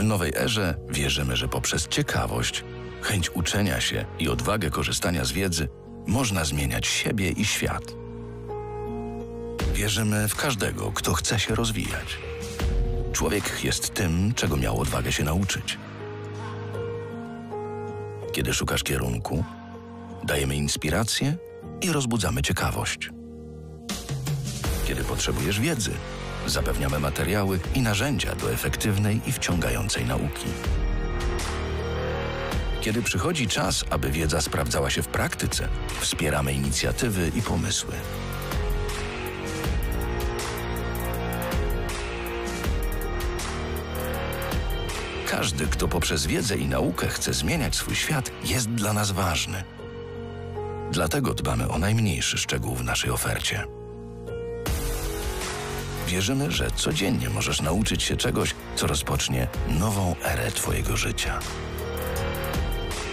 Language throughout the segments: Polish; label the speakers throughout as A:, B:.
A: W nowej erze wierzymy, że poprzez ciekawość, chęć uczenia się i odwagę korzystania z wiedzy można zmieniać siebie i świat. Wierzymy w każdego, kto chce się rozwijać. Człowiek jest tym, czego miał odwagę się nauczyć. Kiedy szukasz kierunku, dajemy inspirację i rozbudzamy ciekawość. Kiedy potrzebujesz wiedzy, Zapewniamy materiały i narzędzia do efektywnej i wciągającej nauki. Kiedy przychodzi czas, aby wiedza sprawdzała się w praktyce, wspieramy inicjatywy i pomysły. Każdy, kto poprzez wiedzę i naukę chce zmieniać swój świat, jest dla nas ważny. Dlatego dbamy o najmniejszy szczegół w naszej ofercie. Wierzymy, że codziennie możesz nauczyć się czegoś, co rozpocznie nową erę Twojego życia.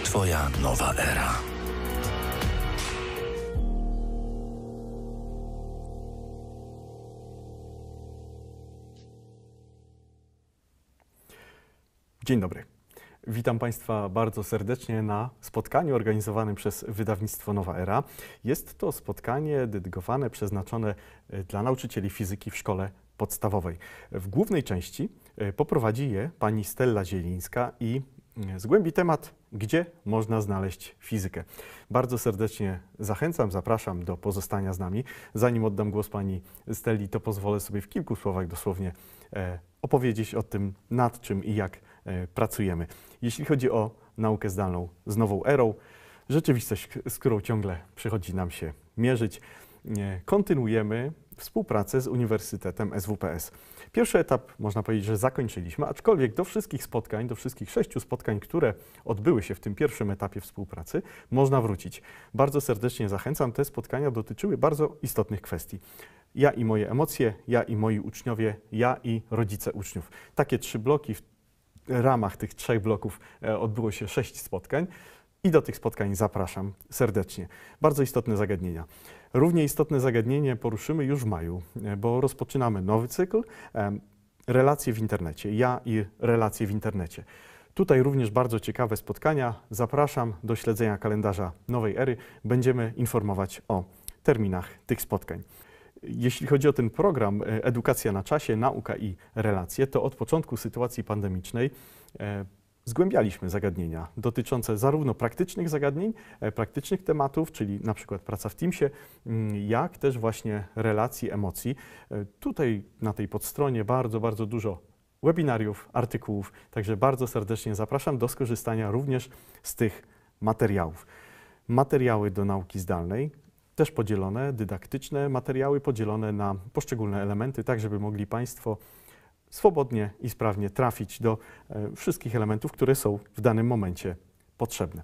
A: Twoja nowa era.
B: Dzień dobry. Witam Państwa bardzo serdecznie na spotkaniu organizowanym przez wydawnictwo Nowa Era. Jest to spotkanie dedykowane, przeznaczone e, dla nauczycieli fizyki w szkole podstawowej. W głównej części e, poprowadzi je pani Stella Zielińska i mm, zgłębi temat, gdzie można znaleźć fizykę. Bardzo serdecznie zachęcam, zapraszam do pozostania z nami. Zanim oddam głos pani Stelli, to pozwolę sobie w kilku słowach dosłownie e, opowiedzieć o tym, nad czym i jak E, pracujemy. Jeśli chodzi o naukę zdalną z nową erą, rzeczywistość, z którą ciągle przychodzi nam się mierzyć, kontynuujemy współpracę z Uniwersytetem SWPS. Pierwszy etap, można powiedzieć, że zakończyliśmy, aczkolwiek do wszystkich spotkań, do wszystkich sześciu spotkań, które odbyły się w tym pierwszym etapie współpracy, można wrócić. Bardzo serdecznie zachęcam. Te spotkania dotyczyły bardzo istotnych kwestii. Ja i moje emocje, ja i moi uczniowie, ja i rodzice uczniów. Takie trzy bloki w ramach tych trzech bloków e, odbyło się sześć spotkań i do tych spotkań zapraszam serdecznie. Bardzo istotne zagadnienia. Równie istotne zagadnienie poruszymy już w maju, e, bo rozpoczynamy nowy cykl e, relacje w internecie. Ja i relacje w internecie. Tutaj również bardzo ciekawe spotkania. Zapraszam do śledzenia kalendarza nowej ery. Będziemy informować o terminach tych spotkań. Jeśli chodzi o ten program e, Edukacja na czasie, nauka i relacje, to od początku sytuacji pandemicznej e, zgłębialiśmy zagadnienia dotyczące zarówno praktycznych zagadnień, e, praktycznych tematów, czyli na przykład praca w Teamsie, mm, jak też właśnie relacji, emocji. Tutaj na tej podstronie bardzo, bardzo dużo webinariów, artykułów, także bardzo serdecznie zapraszam do skorzystania również z tych materiałów. Materiały do nauki zdalnej też podzielone, dydaktyczne materiały podzielone na poszczególne elementy, tak żeby mogli Państwo swobodnie i sprawnie trafić do e, wszystkich elementów, które są w danym momencie potrzebne.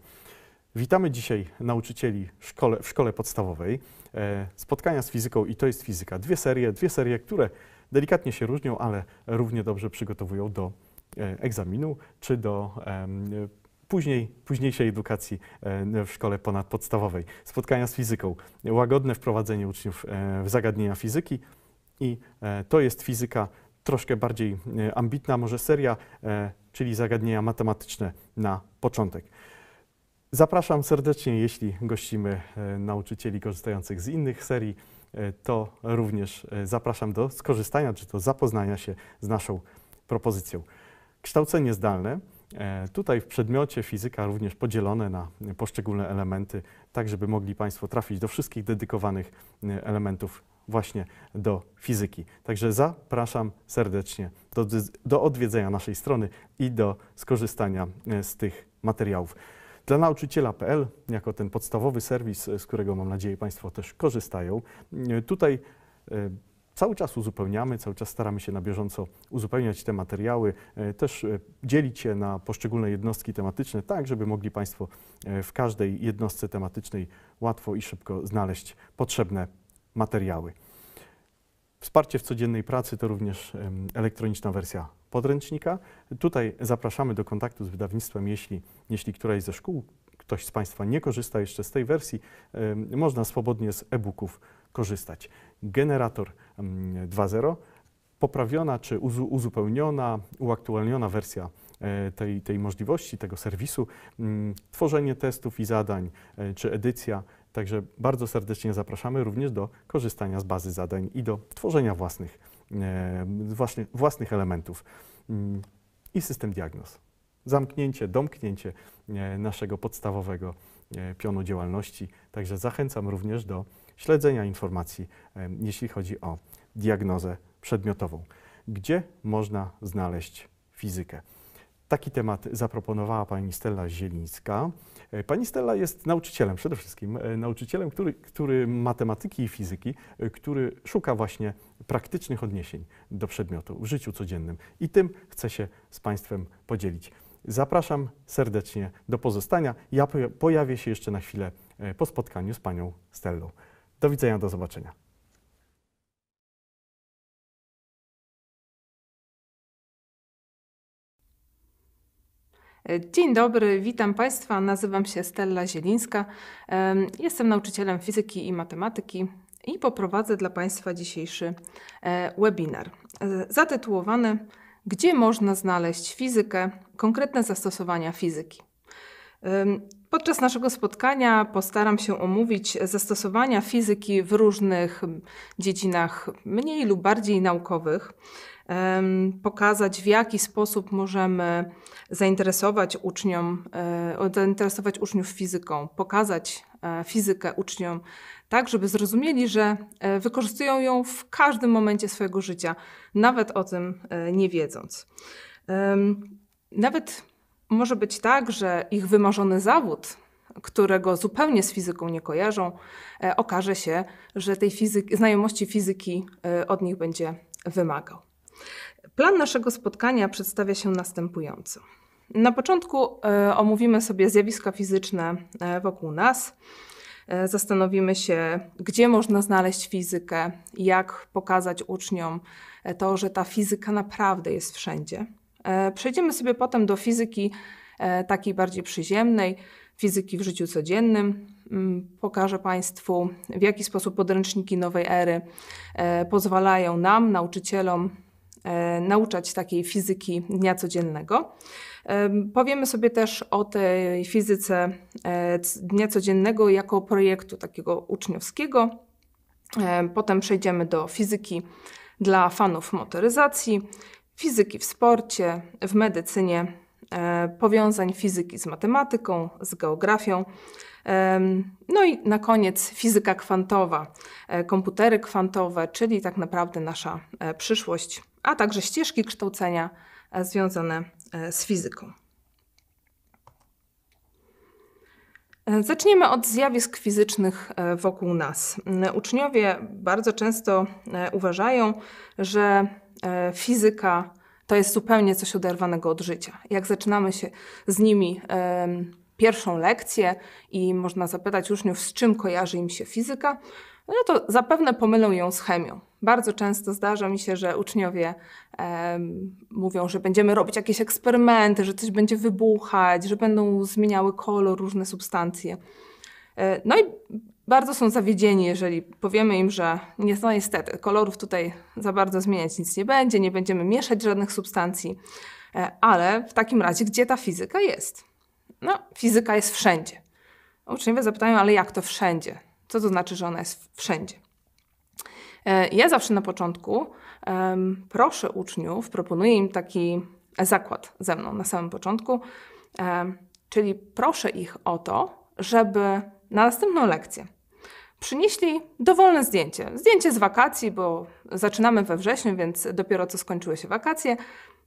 B: Witamy dzisiaj nauczycieli szkole, w szkole podstawowej. E, spotkania z fizyką i to jest fizyka. Dwie serie, dwie serie, które delikatnie się różnią, ale równie dobrze przygotowują do e, egzaminu czy do później, późniejszej edukacji e, w szkole ponadpodstawowej. Spotkania z fizyką, łagodne wprowadzenie uczniów e, w zagadnienia fizyki i e, to jest fizyka troszkę bardziej ambitna, może seria, czyli zagadnienia matematyczne na początek. Zapraszam serdecznie, jeśli gościmy nauczycieli korzystających z innych serii, to również zapraszam do skorzystania czy to zapoznania się z naszą propozycją. Kształcenie zdalne E, tutaj w przedmiocie fizyka również podzielone na poszczególne elementy, tak żeby mogli Państwo trafić do wszystkich dedykowanych e, elementów właśnie do fizyki. Także zapraszam serdecznie do, do odwiedzenia naszej strony i do skorzystania e, z tych materiałów. Dla nauczyciela.pl, jako ten podstawowy serwis, z którego mam nadzieję Państwo też korzystają, tutaj cały czas uzupełniamy, cały czas staramy się na bieżąco uzupełniać te materiały, e, też e, dzielić je na poszczególne jednostki tematyczne, tak żeby mogli Państwo e, w każdej jednostce tematycznej łatwo i szybko znaleźć potrzebne materiały. Wsparcie w codziennej pracy to również elektroniczna wersja podręcznika. Tutaj zapraszamy do kontaktu z wydawnictwem, jeśli, jeśli któraś ze szkół, ktoś z Państwa nie korzysta jeszcze z tej wersji, można swobodnie z e-booków korzystać. Generator 2.0, mm, poprawiona czy uzupełniona, uaktualniona wersja e, tej, tej możliwości, tego serwisu, mm, tworzenie testów i zadań e, czy edycja. Także bardzo serdecznie zapraszamy również do korzystania z bazy zadań i do tworzenia własnych, e, własnych, własnych elementów mm, i system diagnoz. Zamknięcie, domknięcie naszego podstawowego pionu działalności. Także zachęcam również do śledzenia informacji, jeśli chodzi o diagnozę przedmiotową. Gdzie można znaleźć fizykę? Taki temat zaproponowała pani Stella Zielińska. E, pani Stella jest nauczycielem, przede wszystkim e, nauczycielem który, który matematyki i fizyki, e, który szuka właśnie praktycznych odniesień do przedmiotu w życiu codziennym i tym chcę się z Państwem podzielić. Zapraszam serdecznie do pozostania. Ja pojawię się jeszcze na chwilę po spotkaniu z panią Stellą. Do widzenia, do zobaczenia.
C: Dzień dobry, witam Państwa. Nazywam się Stella Zielińska. Jestem nauczycielem fizyki i matematyki i poprowadzę dla Państwa dzisiejszy e, webinar e, zatytułowany Gdzie można znaleźć fizykę, konkretne zastosowania fizyki. Podczas naszego spotkania postaram się omówić zastosowania fizyki w różnych dziedzinach mniej lub bardziej naukowych, pokazać w jaki sposób możemy zainteresować uczniom, e, zainteresować uczniów fizyką, pokazać e, fizykę uczniom tak, żeby zrozumieli, że e, wykorzystują ją w każdym momencie swojego życia, nawet o tym nie wiedząc. Nawet może być tak, że ich wymarzony zawód, którego zupełnie z fizyką nie kojarzą, e, okaże się, że tej fizyki, znajomości fizyki e, od nich będzie wymagał. Plan naszego spotkania przedstawia się następująco. Na początku e, omówimy sobie zjawiska fizyczne wokół nas. Zastanowimy się, gdzie można znaleźć fizykę, jak pokazać uczniom to, że ta fizyka naprawdę jest wszędzie. E, przejdziemy sobie potem do fizyki e, takiej bardziej przyziemnej, fizyki w życiu codziennym. Mm, pokażę Państwu, w jaki sposób podręczniki nowej ery e, pozwalają nam, nauczycielom, nauczać takiej fizyki dnia codziennego. Powiemy sobie też o tej fizyce dnia codziennego jako projektu takiego uczniowskiego. Potem przejdziemy do fizyki dla fanów motoryzacji, fizyki w sporcie, w medycynie, e, powiązań fizyki z matematyką, z geografią. No i na koniec fizyka kwantowa, e, komputery kwantowe, czyli tak naprawdę nasza e, przyszłość, a także ścieżki kształcenia związane z fizyką. Zaczniemy od zjawisk fizycznych wokół nas. Uczniowie bardzo często uważają, że E, fizyka to jest zupełnie coś oderwanego od życia. Jak zaczynamy się z nimi pierwszą lekcję i można zapytać uczniów, z czym kojarzy im się fizyka, no to zapewne pomylą ją z chemią. Bardzo często zdarza mi się, że uczniowie e, mówią, że będziemy robić jakieś eksperymenty, że coś będzie wybuchać, że będą zmieniały kolor różne substancje. E, no i bardzo są zawiedzieni, jeżeli powiemy im, że nie, no niestety kolorów tutaj za bardzo zmieniać nic nie będzie, nie będziemy mieszać żadnych substancji, e, ale w takim razie gdzie ta fizyka jest? No, fizyka jest wszędzie. Uczniowie zapytają, ale jak to wszędzie? Co to znaczy, że ona jest wszędzie? E, ja zawsze na początku um, proszę uczniów, proponuję im taki zakład ze mną na samym początku, um, czyli proszę ich o to, żeby na następną lekcję przynieśli dowolne zdjęcie. Zdjęcie z wakacji, bo zaczynamy we wrześniu, więc dopiero co skończyły się wakacje.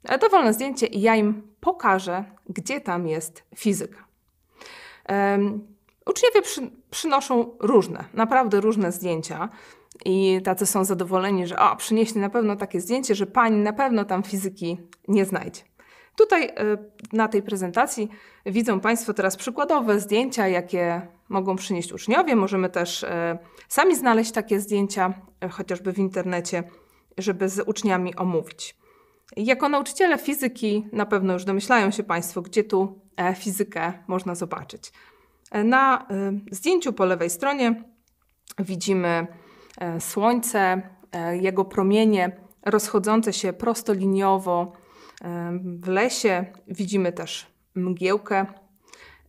C: E, dowolne zdjęcie i ja im pokażę, gdzie tam jest fizyka. Um, uczniowie przy, przynoszą różne, naprawdę różne zdjęcia. I tacy są zadowoleni, że o, przynieśli na pewno takie zdjęcie, że pani na pewno tam fizyki nie znajdzie. Tutaj e, na tej prezentacji widzą Państwo teraz przykładowe zdjęcia, jakie mogą przynieść uczniowie. Możemy też e, sami znaleźć takie zdjęcia, e, chociażby w internecie, żeby z uczniami omówić. Jako nauczyciele fizyki na pewno już domyślają się Państwo, gdzie tu e, fizykę można zobaczyć. Na zdjęciu po lewej stronie widzimy Słońce, jego promienie rozchodzące się prostoliniowo w lesie. Widzimy też mgiełkę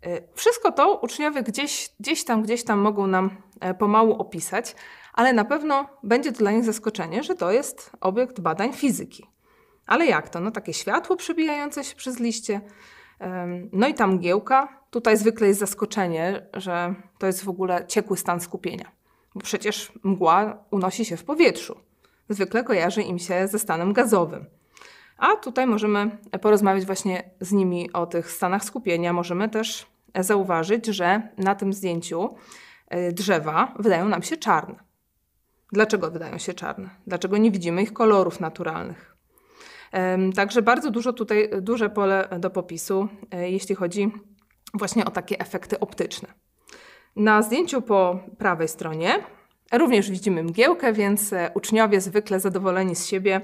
C: Y, wszystko to uczniowie gdzieś, gdzieś tam, gdzieś tam mogą nam e, pomału opisać, ale na pewno będzie to dla nich zaskoczenie, że to jest obiekt badań fizyki. Ale jak to? No takie światło przebijające się przez liście, no i ta mgiełka. Tutaj zwykle jest zaskoczenie, że to jest w ogóle ciekły stan skupienia, bo przecież mgła unosi się w powietrzu. Zwykle kojarzy im się ze stanem gazowym. A tutaj możemy porozmawiać właśnie z nimi o tych stanach skupienia. Możemy też zauważyć, że na tym zdjęciu y, drzewa wydają nam się czarne. Dlaczego wydają się czarne? Dlaczego nie widzimy ich kolorów naturalnych? Także bardzo dużo tutaj, duże pole do popisu, y, jeśli chodzi właśnie o takie efekty optyczne. Na zdjęciu po prawej stronie również widzimy mgiełkę, więc e, uczniowie zwykle zadowoleni z siebie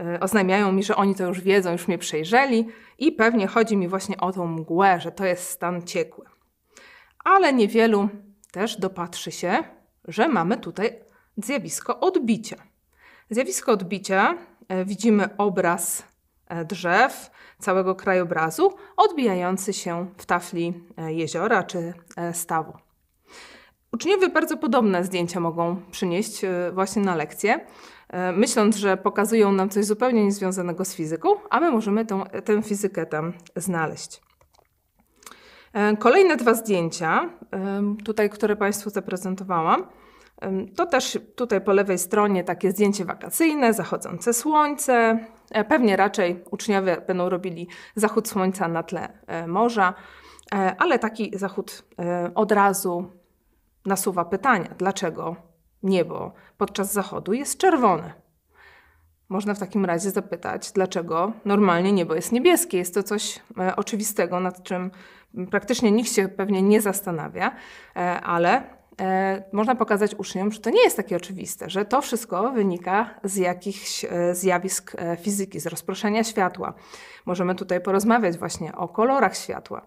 C: E, oznajmiają mi, że oni to już wiedzą, już mnie przejrzeli i pewnie chodzi mi właśnie o tą mgłę, że to jest stan ciekły. Ale niewielu też dopatrzy się, że mamy tutaj zjawisko odbicia. Zjawisko odbicia e, widzimy obraz e, drzew, całego krajobrazu, odbijający się w tafli jeziora czy stawu. Uczniowie bardzo podobne zdjęcia mogą przynieść właśnie na lekcję. E, myśląc, że pokazują nam coś zupełnie niezwiązanego z fizyką, a my możemy tą, tę fizykę tam znaleźć. E, kolejne dwa zdjęcia, tutaj, które Państwu zaprezentowałam, to też tutaj po lewej stronie takie zdjęcie wakacyjne, zachodzące słońce. E, pewnie raczej uczniowie będą robili zachód słońca na tle morza, ale taki zachód od razu nasuwa pytania, dlaczego niebo podczas zachodu jest czerwone. Można w takim razie zapytać, dlaczego normalnie niebo jest niebieskie. Jest to coś e, oczywistego, nad czym praktycznie nikt się pewnie nie zastanawia, e, ale e, można pokazać uczniom, że to nie jest takie oczywiste, że to wszystko wynika z jakichś zjawisk fizyki, z rozproszenia światła. Możemy tutaj porozmawiać właśnie o kolorach światła.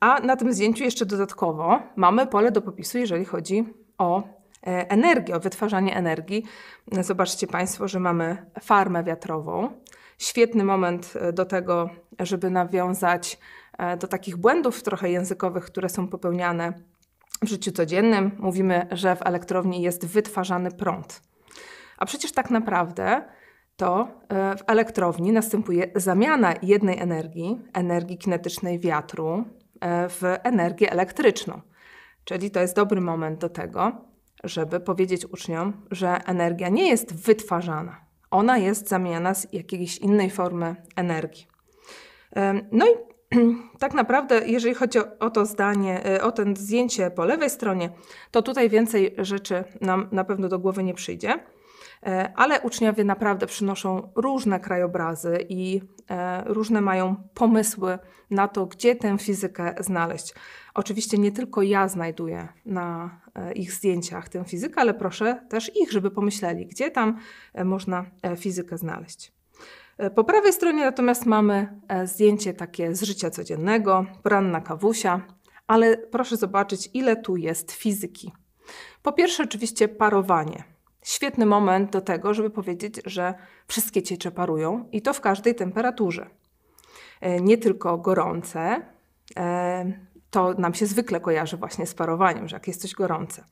C: A na tym zdjęciu jeszcze dodatkowo mamy pole do popisu, jeżeli chodzi o E, energię, o wytwarzanie energii. Zobaczcie Państwo, że mamy farmę wiatrową. Świetny moment e, do tego, żeby nawiązać e, do takich błędów trochę językowych, które są popełniane w życiu codziennym. Mówimy, że w elektrowni jest wytwarzany prąd. A przecież tak naprawdę to w elektrowni następuje zamiana jednej energii, energii kinetycznej wiatru, w energię elektryczną. Czyli to jest dobry moment do tego, żeby powiedzieć uczniom, że energia nie jest wytwarzana. Ona jest zamieniana z jakiejś innej formy energii. No i tak naprawdę, jeżeli chodzi o to zdanie, e, o ten zdjęcie po lewej stronie, to tutaj więcej rzeczy nam na pewno do głowy nie przyjdzie. E, ale uczniowie naprawdę przynoszą różne krajobrazy i e, różne mają pomysły na to, gdzie tę fizykę znaleźć. Oczywiście nie tylko ja znajduję na e, ich zdjęciach tę fizykę, ale proszę też ich, żeby pomyśleli, gdzie tam można fizykę znaleźć. Po prawej stronie natomiast mamy zdjęcie takie z życia codziennego, poranna kawusia, ale proszę zobaczyć, ile tu jest fizyki. Po pierwsze, oczywiście parowanie świetny moment do tego, żeby powiedzieć, że wszystkie ciecze parują i to w każdej temperaturze. E, nie tylko gorące, e, to nam się zwykle kojarzy właśnie z parowaniem, że jak jest coś gorące,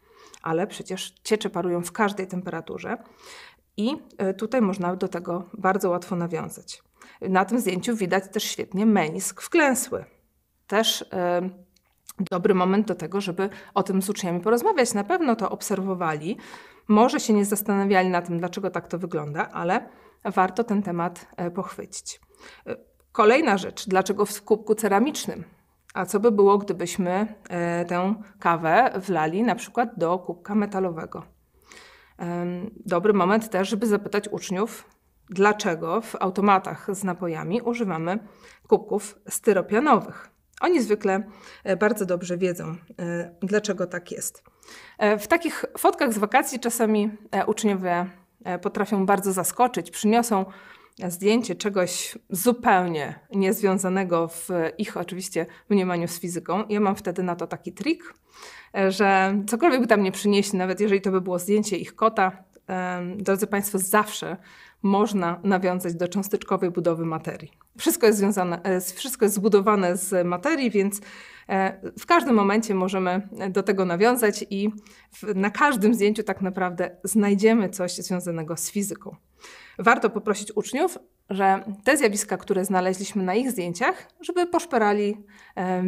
C: ale przecież ciecze parują w każdej temperaturze i e, tutaj można do tego bardzo łatwo nawiązać. Na tym zdjęciu widać też świetnie menisk wklęsły. Też dobry moment do tego, żeby o tym z uczniami porozmawiać. Na pewno to obserwowali, może się nie zastanawiali na tym, dlaczego tak to wygląda, ale warto ten temat e, pochwycić. E, kolejna rzecz, dlaczego w kubku ceramicznym? A co by było, gdybyśmy e, tę kawę wlali na przykład do kubka metalowego? Dobry moment też, żeby zapytać uczniów, dlaczego w automatach z napojami używamy kubków styropianowych. Oni zwykle bardzo dobrze wiedzą, dlaczego tak jest. E, w takich fotkach z wakacji czasami e, uczniowie e, potrafią bardzo zaskoczyć, przyniosą zdjęcie czegoś zupełnie niezwiązanego w ich oczywiście mniemaniu z fizyką. Ja mam wtedy na to taki trik, że cokolwiek by tam nie przynieśli, nawet jeżeli to by było zdjęcie ich kota, drodzy Państwo, zawsze można nawiązać do cząsteczkowej budowy materii. Wszystko jest, związane, e, wszystko jest zbudowane z materii, więc e, w każdym momencie możemy e, do tego nawiązać i na każdym zdjęciu tak naprawdę znajdziemy coś związanego z fizyką. Warto poprosić uczniów, że te zjawiska, które znaleźliśmy na ich zdjęciach, żeby poszperali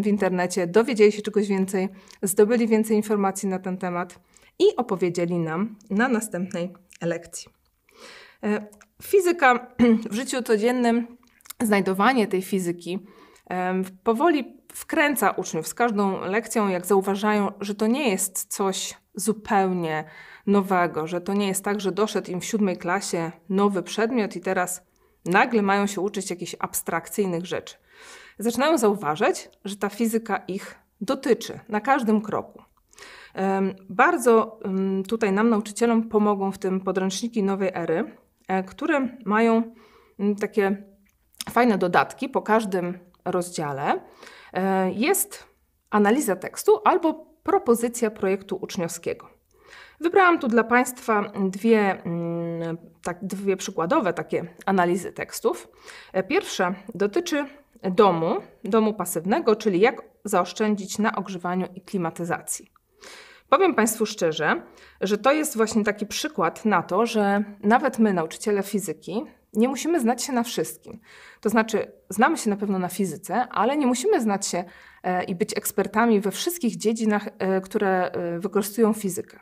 C: w internecie, dowiedzieli się czegoś więcej, zdobyli więcej informacji na ten temat i opowiedzieli nam na następnej lekcji. E, fizyka w życiu codziennym, znajdowanie tej fizyki powoli wkręca uczniów z każdą lekcją, jak zauważają, że to nie jest coś zupełnie nowego, że to nie jest tak, że doszedł im w siódmej klasie nowy przedmiot i teraz nagle mają się uczyć jakichś abstrakcyjnych rzeczy. Zaczynają zauważać, że ta fizyka ich dotyczy na każdym kroku. Bardzo tutaj nam, nauczycielom, pomogą w tym podręczniki nowej ery, E, które mają mm, takie fajne dodatki po każdym rozdziale. E, jest analiza tekstu albo propozycja projektu uczniowskiego. Wybrałam tu dla Państwa dwie, mm, tak, dwie przykładowe takie analizy tekstów. E, pierwsza dotyczy domu, domu pasywnego, czyli jak zaoszczędzić na ogrzewaniu i klimatyzacji. Powiem Państwu szczerze, że to jest właśnie taki przykład na to, że nawet my, nauczyciele fizyki, nie musimy znać się na wszystkim. To znaczy, znamy się na pewno na fizyce, ale nie musimy znać się e, i być ekspertami we wszystkich dziedzinach, e, które e, wykorzystują fizykę.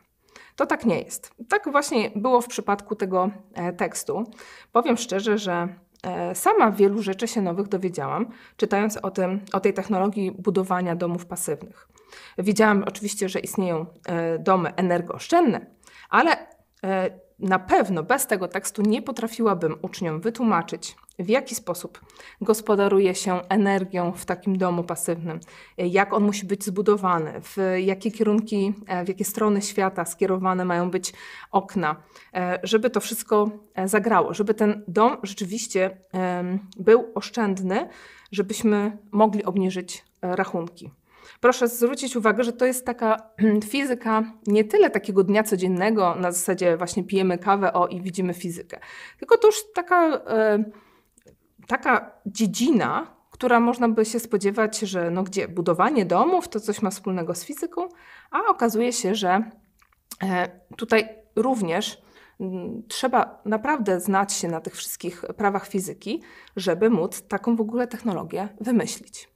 C: To tak nie jest. Tak właśnie było w przypadku tego tekstu. Powiem szczerze, że sama wielu rzeczy się nowych dowiedziałam, czytając o, tym, o tej technologii budowania domów pasywnych. Wiedziałam oczywiście, że istnieją e, domy energooszczędne, ale e, na pewno bez tego tekstu nie potrafiłabym uczniom wytłumaczyć, w jaki sposób gospodaruje się energią w takim domu pasywnym, jak on musi być zbudowany, w jakie kierunki, e, w jakie strony świata skierowane mają być okna, żeby to wszystko zagrało, żeby ten dom rzeczywiście był oszczędny, żebyśmy mogli obniżyć rachunki proszę zwrócić uwagę, że to jest taka fizyka nie tyle takiego dnia codziennego, na zasadzie właśnie pijemy kawę o i widzimy fizykę, tylko to już taka, e, taka dziedzina, która można by się spodziewać, że no gdzie budowanie domów to coś ma wspólnego z fizyką, a okazuje się, że e, tutaj również trzeba naprawdę znać się na tych wszystkich prawach fizyki, żeby móc taką w ogóle technologię wymyślić.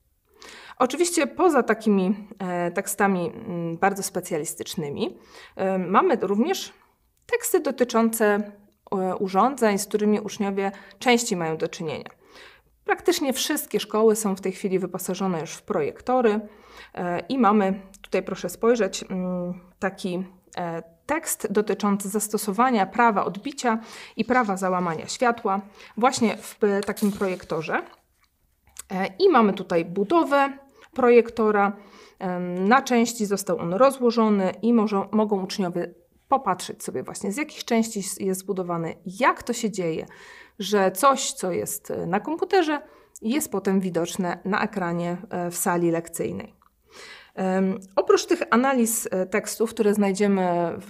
C: Oczywiście poza takimi e, tekstami mm, bardzo specjalistycznymi e, mamy również teksty dotyczące e, urządzeń, z którymi uczniowie częściej mają do czynienia. Praktycznie wszystkie szkoły są w tej chwili wyposażone już w projektory i mamy, tutaj proszę spojrzeć, mm, taki tekst dotyczący zastosowania prawa odbicia i prawa załamania światła właśnie w takim projektorze. I mamy tutaj budowę projektora. Na części został on rozłożony i może, mogą uczniowie popatrzeć sobie właśnie, z jakich części jest zbudowany, jak to się dzieje, że coś, co jest e, na komputerze, jest potem widoczne na ekranie e, w sali lekcyjnej. Oprócz tych analiz e, tekstów, które znajdziemy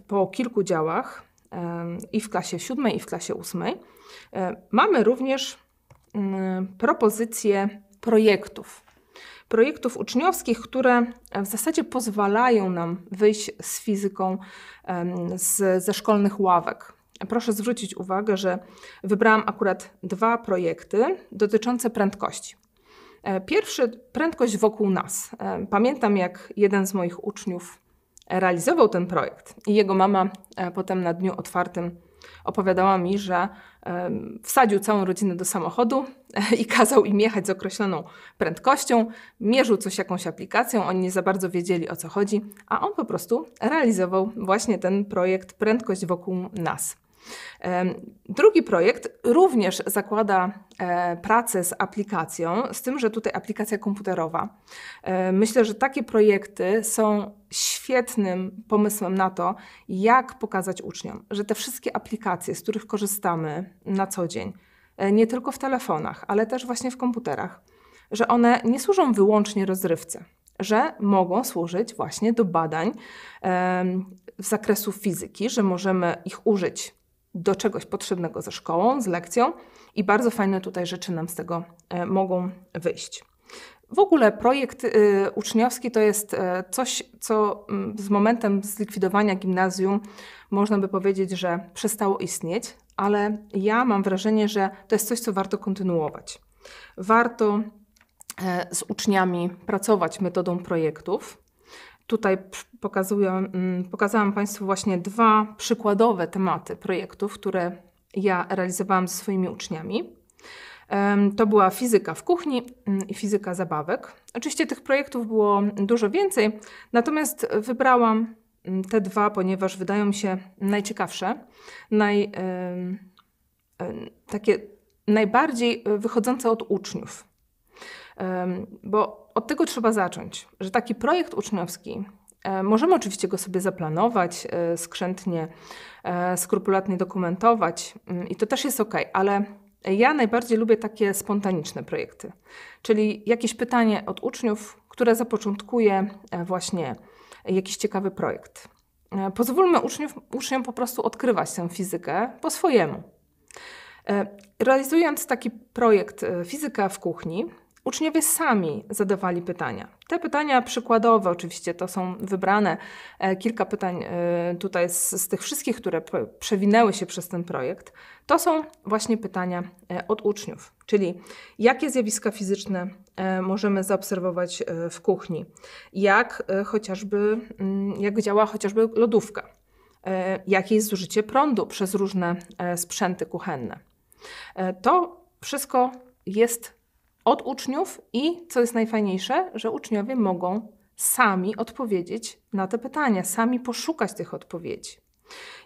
C: po kilku działach, i w klasie siódmej, i w klasie ósmej, mamy również mm, propozycje projektów projektów uczniowskich, które w zasadzie pozwalają nam wyjść z fizyką z, ze szkolnych ławek. Proszę zwrócić uwagę, że wybrałam akurat dwa projekty dotyczące prędkości. E, pierwszy prędkość wokół nas. E, pamiętam, jak jeden z moich uczniów realizował ten projekt i jego mama e, potem na dniu otwartym Opowiadała mi, że wsadził całą rodzinę do samochodu i kazał im jechać z określoną prędkością, mierzył coś jakąś aplikacją, oni nie za bardzo wiedzieli o co chodzi, a on po prostu realizował właśnie ten projekt Prędkość wokół nas. Drugi projekt również zakłada e, pracę z aplikacją, z tym, że tutaj aplikacja komputerowa. E, myślę, że takie projekty są świetnym pomysłem na to, jak pokazać uczniom, że te wszystkie aplikacje, z których korzystamy na co dzień, e, nie tylko w telefonach, ale też właśnie w komputerach, że one nie służą wyłącznie rozrywce, że mogą służyć właśnie do badań z zakresu fizyki, że możemy ich użyć do czegoś potrzebnego ze szkołą, z lekcją i bardzo fajne tutaj rzeczy nam z tego e, mogą wyjść. W ogóle projekt y, uczniowski to jest e, coś, co mm, z momentem zlikwidowania gimnazjum można by powiedzieć, że przestało istnieć, ale ja mam wrażenie, że to jest coś, co warto kontynuować. Warto e, z uczniami pracować metodą projektów, Tutaj pokazuję, mm, pokazałam Państwu właśnie dwa przykładowe tematy projektów, które ja realizowałam ze swoimi uczniami. To była fizyka w kuchni mm, i fizyka zabawek. Oczywiście tych projektów było dużo więcej, natomiast wybrałam mm, te dwa, ponieważ wydają mi się najciekawsze, naj, takie najbardziej e, wychodzące od uczniów. Bo od tego trzeba zacząć, że taki projekt uczniowski e, Możemy oczywiście go sobie zaplanować, e, skrzętnie, e, skrupulatnie dokumentować mm, i to też jest ok, ale ja najbardziej lubię takie spontaniczne projekty, czyli jakieś pytanie od uczniów, które zapoczątkuje właśnie jakiś ciekawy projekt. Pozwólmy uczniów, uczniom po prostu odkrywać tę fizykę po swojemu. Realizując taki projekt Fizyka w kuchni, Uczniowie sami zadawali pytania. Te pytania przykładowe, oczywiście to są wybrane e, kilka pytań e, tutaj z, z tych wszystkich, które przewinęły się przez ten projekt. To są właśnie pytania e, od uczniów, czyli jakie zjawiska fizyczne możemy zaobserwować w kuchni, jak chociażby, mm, jak działa chociażby lodówka, jakie jest zużycie prądu przez różne sprzęty kuchenne. To wszystko jest od uczniów i, co jest najfajniejsze, że uczniowie mogą sami odpowiedzieć na te pytania, sami poszukać tych odpowiedzi.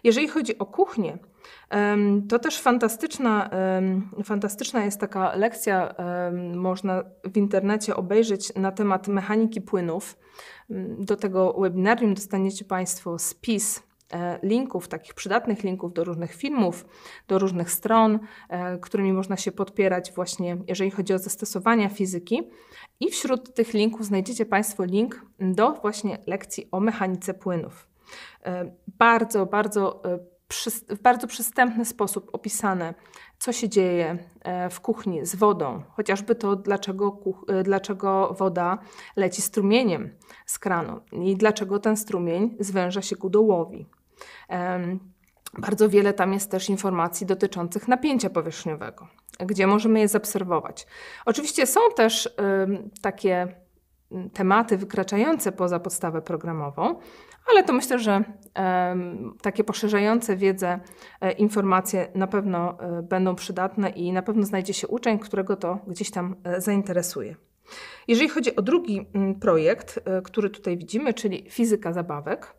C: Jeżeli chodzi o kuchnię, to też fantastyczna, fantastyczna jest taka lekcja, można w internecie obejrzeć na temat mechaniki płynów. Do tego webinarium dostaniecie Państwo spis E, linków, takich przydatnych linków do różnych filmów, do różnych stron, e, którymi można się podpierać właśnie, jeżeli chodzi o zastosowania fizyki. I wśród tych linków znajdziecie Państwo link do właśnie lekcji o mechanice płynów. E, bardzo, bardzo w bardzo przystępny sposób opisane, co się dzieje w kuchni z wodą, chociażby to, dlaczego, dlaczego woda leci strumieniem z kranu i dlaczego ten strumień zwęża się ku dołowi. Bardzo wiele tam jest też informacji dotyczących napięcia powierzchniowego, gdzie możemy je zaobserwować. Oczywiście są też takie mm, tematy wykraczające poza podstawę programową, ale to myślę, że takie poszerzające wiedzę e, informacje na pewno e, będą przydatne i na pewno znajdzie się uczeń, którego to gdzieś tam e, zainteresuje. Jeżeli chodzi o drugi mm, projekt, który tutaj widzimy, czyli fizyka zabawek,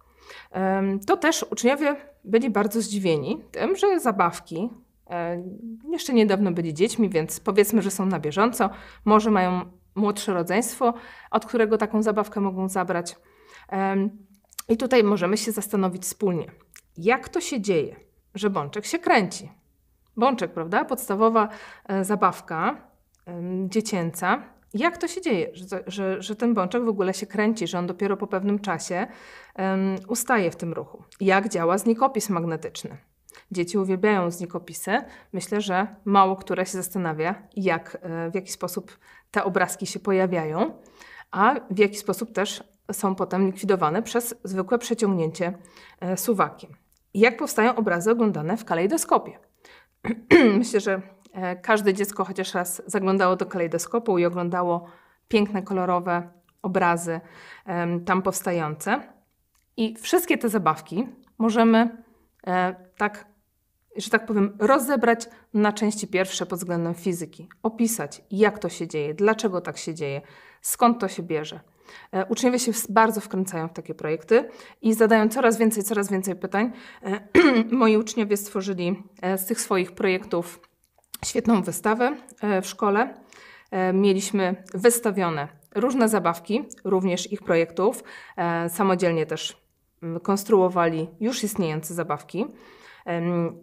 C: to też uczniowie byli bardzo zdziwieni tym, że zabawki e, jeszcze niedawno byli dziećmi, więc powiedzmy, że są na bieżąco, może mają młodsze rodzeństwo, od którego taką zabawkę mogą zabrać. I tutaj możemy się zastanowić wspólnie, jak to się dzieje, że bączek się kręci. Bączek, prawda? Podstawowa e, zabawka dziecięca jak to się dzieje, że, że, że, ten bączek w ogóle się kręci, że on dopiero po pewnym czasie um, ustaje w tym ruchu. Jak działa znikopis magnetyczny? Dzieci uwielbiają znikopisy. Myślę, że mało które się zastanawia, jak, e, w jaki sposób te obrazki się pojawiają, a w jaki sposób też są potem likwidowane przez zwykłe przeciągnięcie e, suwakiem. Jak powstają obrazy oglądane w kalejdoskopie? Myślę, że E, każde dziecko chociaż raz zaglądało do kalejdoskopu i oglądało piękne, kolorowe obrazy tam powstające. I wszystkie te zabawki możemy e, tak, że tak powiem, rozebrać na części pierwsze pod względem fizyki. Opisać, jak to się dzieje, dlaczego tak się dzieje, skąd to się bierze. E, uczniowie się bardzo wkręcają w takie projekty i zadają coraz więcej, coraz więcej pytań. Moi uczniowie stworzyli z tych swoich projektów świetną wystawę e, w szkole. E, mieliśmy wystawione różne zabawki, również ich projektów. E, samodzielnie też mm, konstruowali już istniejące zabawki.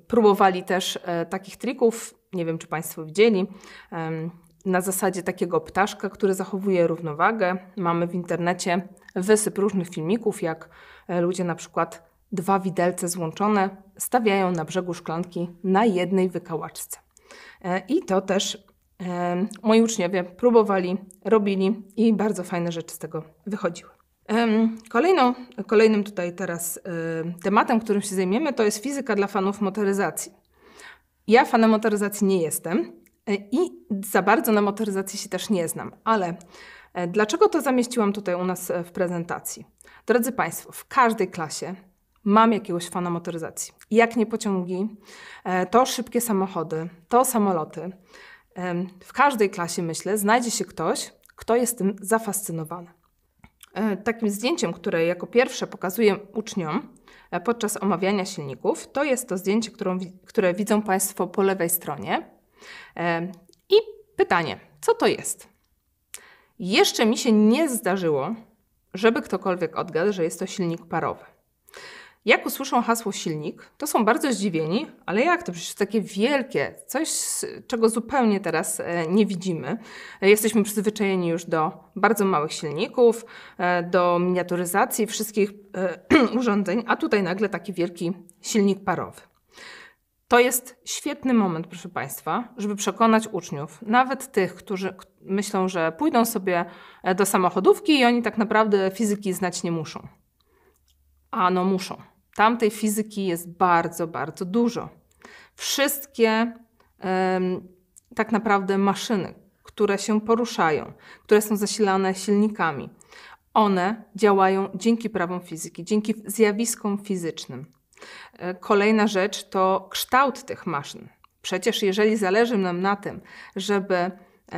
C: Próbowali też takich trików, nie wiem czy Państwo widzieli, na zasadzie takiego ptaszka, który zachowuje równowagę. Mamy w internecie wysyp różnych filmików, jak ludzie na przykład dwa widelce złączone stawiają na brzegu szklanki na jednej wykałaczce. E, I to też e, moi uczniowie próbowali, robili i bardzo fajne rzeczy z tego wychodziły. Kolejną, kolejnym tutaj teraz e, tematem, którym się zajmiemy, to jest fizyka dla fanów motoryzacji. Ja fanem motoryzacji nie jestem i za bardzo na motoryzacji się też nie znam, ale dlaczego to zamieściłam tutaj u nas w prezentacji? Drodzy Państwo, w każdej klasie mam jakiegoś fana motoryzacji. Jak nie pociągi, e, to szybkie samochody, to samoloty. W każdej klasie, myślę, znajdzie się ktoś, kto jest tym zafascynowany. E, takim zdjęciem, które jako pierwsze pokazuję uczniom e, podczas omawiania silników, to jest to zdjęcie, którą, które widzą Państwo po lewej stronie. I pytanie, co to jest? Jeszcze mi się nie zdarzyło, żeby ktokolwiek odgadł, że jest to silnik parowy. Jak usłyszą hasło silnik, to są bardzo zdziwieni, ale jak to przecież takie wielkie, coś, czego zupełnie teraz e, nie widzimy. E, jesteśmy przyzwyczajeni już do bardzo małych silników, e, do miniaturyzacji wszystkich urządzeń, a tutaj nagle taki wielki silnik parowy. To jest świetny moment, proszę Państwa, żeby przekonać uczniów, nawet tych, którzy myślą, że pójdą sobie do samochodówki i oni tak naprawdę fizyki znać nie muszą. A no muszą. Tam tej fizyki jest bardzo, bardzo dużo. Wszystkie tak naprawdę maszyny, które się poruszają, które są zasilane silnikami, one działają dzięki prawom fizyki, dzięki zjawiskom fizycznym. E, kolejna rzecz to kształt tych maszyn. Przecież jeżeli zależy nam na tym, żeby e,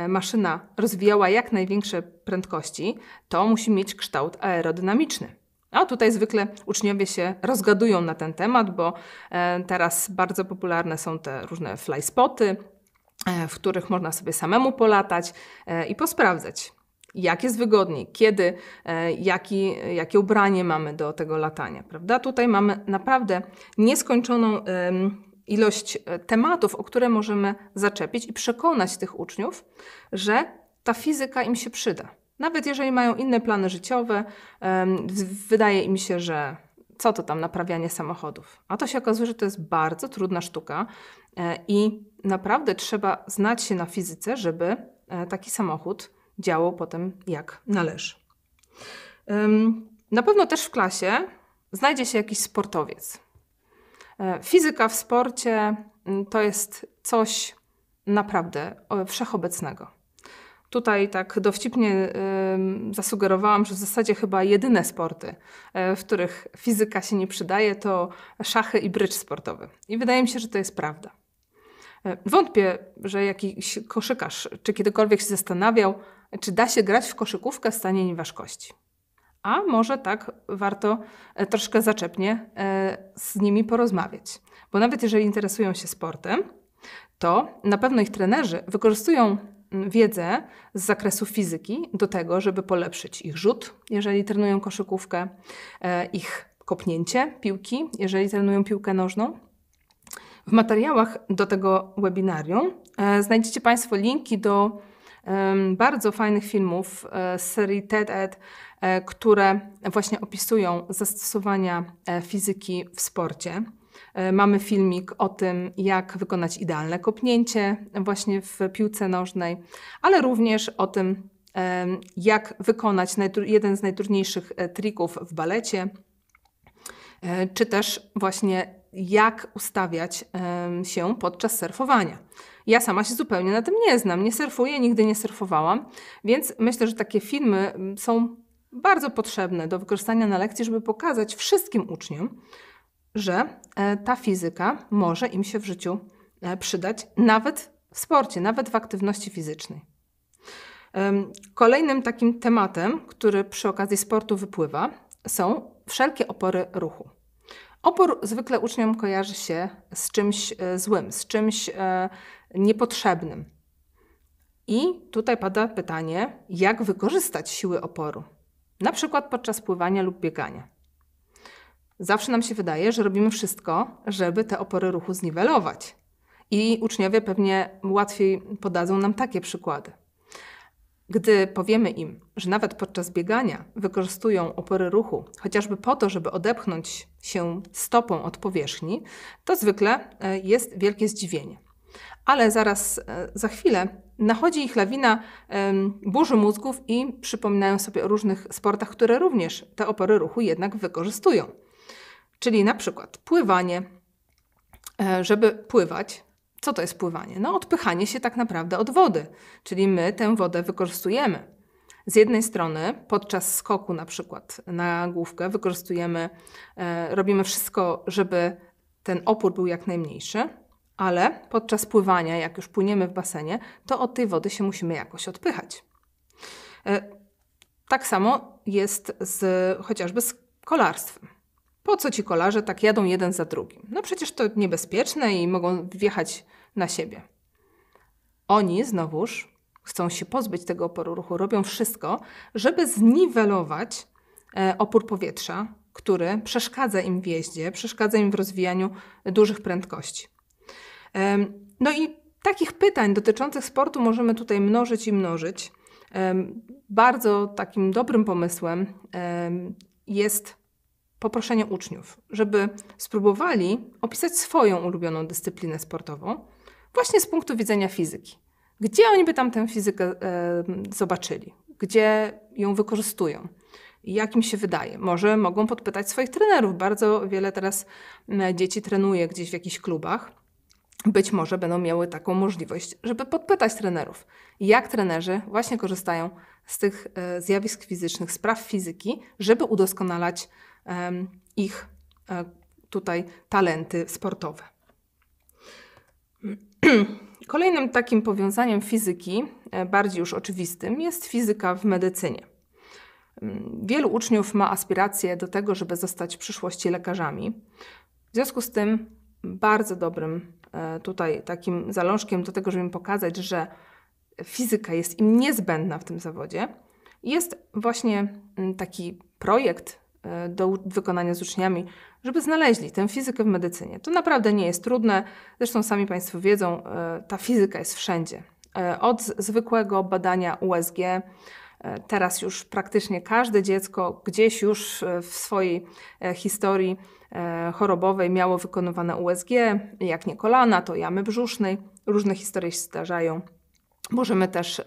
C: maszyna rozwijała jak największe prędkości, to musi mieć kształt aerodynamiczny. No, tutaj zwykle uczniowie się rozgadują na ten temat, bo e, teraz bardzo popularne są te różne flyspoty, e, w których można sobie samemu polatać e, i posprawdzać, jak jest wygodniej, kiedy, jaki, jakie ubranie mamy do tego latania, prawda? Tutaj mamy naprawdę nieskończoną ilość tematów, o które możemy zaczepić i przekonać tych uczniów, że ta fizyka im się przyda. Nawet jeżeli mają inne plany życiowe, wydaje im się, że co to tam naprawianie samochodów. A to się okazuje, że to jest bardzo trudna sztuka e, i naprawdę trzeba znać się na fizyce, żeby e, taki samochód działał potem jak należy. Na pewno też w klasie znajdzie się jakiś sportowiec. E, fizyka w sporcie mm, to jest coś naprawdę wszechobecnego. Tutaj tak dowcipnie zasugerowałam, że w zasadzie chyba jedyne sporty, e, w których fizyka się nie przydaje, to szachy i brycz sportowy. I wydaje mi się, że to jest prawda. E, wątpię, że jakiś koszykarz czy kiedykolwiek się zastanawiał, czy da się grać w koszykówkę w stanie nieważkości. A może tak warto e, troszkę zaczepnie z nimi porozmawiać. Bo nawet jeżeli interesują się sportem, to na pewno ich trenerzy wykorzystują wiedzę z zakresu fizyki do tego, żeby polepszyć ich rzut, jeżeli trenują koszykówkę, e, ich kopnięcie piłki, jeżeli trenują piłkę nożną. W materiałach do tego webinarium e, znajdziecie Państwo linki do bardzo fajnych filmów e, z serii TED Ed, które właśnie opisują zastosowania fizyki w sporcie. E, mamy filmik o tym, jak wykonać idealne kopnięcie właśnie w piłce nożnej, ale również o tym, e, jak wykonać jeden z najtrudniejszych e, trików w balecie, czy też właśnie jak ustawiać się podczas surfowania. Ja sama się zupełnie na tym nie znam, nie surfuję, nigdy nie surfowałam, więc myślę, że takie filmy są bardzo potrzebne do wykorzystania na lekcji, żeby pokazać wszystkim uczniom, że e, ta fizyka może im się w życiu e, przydać, nawet w sporcie, nawet w aktywności fizycznej. Kolejnym takim tematem, który przy okazji sportu wypływa, są wszelkie opory ruchu. Opór zwykle uczniom kojarzy się z czymś e, złym, z czymś niepotrzebnym. I tutaj pada pytanie, jak wykorzystać siły oporu, na przykład podczas pływania lub biegania. Zawsze nam się wydaje, że robimy wszystko, żeby te opory ruchu zniwelować. I uczniowie pewnie łatwiej podadzą nam takie przykłady. Gdy powiemy im, że nawet podczas biegania wykorzystują opory ruchu, chociażby po to, żeby odepchnąć się stopą od powierzchni, to zwykle e, jest wielkie zdziwienie. Ale zaraz e, za chwilę nachodzi ich lawina burzy mózgów i przypominają sobie o różnych sportach, które również te opory ruchu jednak wykorzystują. Czyli na przykład pływanie, e, żeby pływać, co to jest pływanie? No, odpychanie się tak naprawdę od wody, czyli my tę wodę wykorzystujemy. Z jednej strony podczas skoku na przykład na główkę wykorzystujemy, e, robimy wszystko, żeby ten opór był jak najmniejszy, ale podczas pływania, jak już płyniemy w basenie, to od tej wody się musimy jakoś odpychać. E, tak samo jest z, chociażby z kolarstwem po co ci kolarze tak jadą jeden za drugim? No przecież to niebezpieczne i mogą wjechać na siebie. Oni znowuż chcą się pozbyć tego oporu ruchu, robią wszystko, żeby zniwelować e, opór powietrza, który przeszkadza im w jeździe, przeszkadza im w rozwijaniu dużych prędkości. No i takich pytań dotyczących sportu możemy tutaj mnożyć i mnożyć. Bardzo takim dobrym pomysłem jest poproszenie uczniów, żeby spróbowali opisać swoją ulubioną dyscyplinę sportową właśnie z punktu widzenia fizyki. Gdzie oni by tam tę fizykę e, zobaczyli? Gdzie ją wykorzystują? jak im się wydaje. Może mogą podpytać swoich trenerów. Bardzo wiele teraz e, dzieci trenuje gdzieś w jakichś klubach. Być może będą miały taką możliwość, żeby podpytać trenerów, jak trenerzy właśnie korzystają z tych e, zjawisk fizycznych, spraw fizyki, żeby udoskonalać ich e, tutaj talenty sportowe. Kolejnym takim powiązaniem fizyki, e, bardziej już oczywistym, jest fizyka w medycynie. Wielu uczniów ma aspiracje do tego, żeby zostać w przyszłości lekarzami. W związku z tym bardzo dobrym e, tutaj takim zalążkiem do tego, żeby im pokazać, że fizyka jest im niezbędna w tym zawodzie, jest właśnie taki projekt E, do wykonania z uczniami, żeby znaleźli tę fizykę w medycynie. To naprawdę nie jest trudne, zresztą sami Państwo wiedzą, e, ta fizyka jest wszędzie. E, od zwykłego badania USG, teraz już praktycznie każde dziecko gdzieś już w swojej historii chorobowej miało wykonywane USG, jak nie kolana, to jamy brzusznej. Różne historie się zdarzają. Możemy też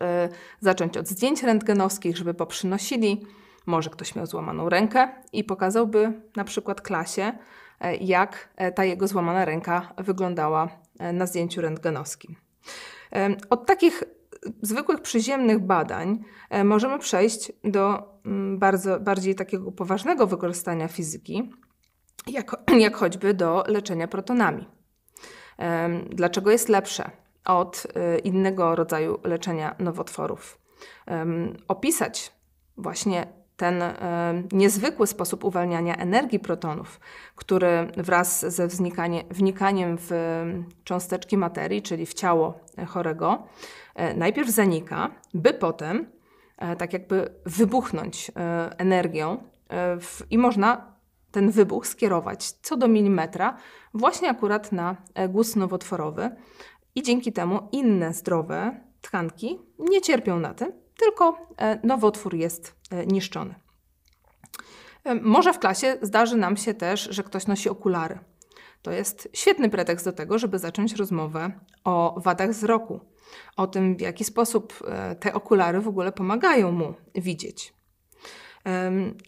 C: zacząć od zdjęć rentgenowskich, żeby poprzynosili może ktoś miał złamaną rękę i pokazałby na przykład klasie, e, jak e, ta jego złamana ręka wyglądała e, na zdjęciu rentgenowskim. Od takich zwykłych przyziemnych badań możemy przejść do mm, bardzo, bardziej takiego poważnego wykorzystania fizyki, jak, jak choćby do leczenia protonami. Dlaczego jest lepsze od innego rodzaju leczenia nowotworów? Opisać właśnie ten e, niezwykły sposób uwalniania energii protonów, który wraz ze wnikaniem w cząsteczki materii, czyli w ciało chorego, e, najpierw zanika, by potem e, tak jakby wybuchnąć energią w, i można ten wybuch skierować co do milimetra właśnie akurat na głos nowotworowy i dzięki temu inne zdrowe tkanki nie cierpią na tym, tylko nowotwór jest E, niszczony. E, może w klasie zdarzy nam się też, że ktoś nosi okulary. To jest świetny pretekst do tego, żeby zacząć rozmowę o wadach wzroku, o tym, w jaki sposób e, te okulary w ogóle pomagają mu widzieć.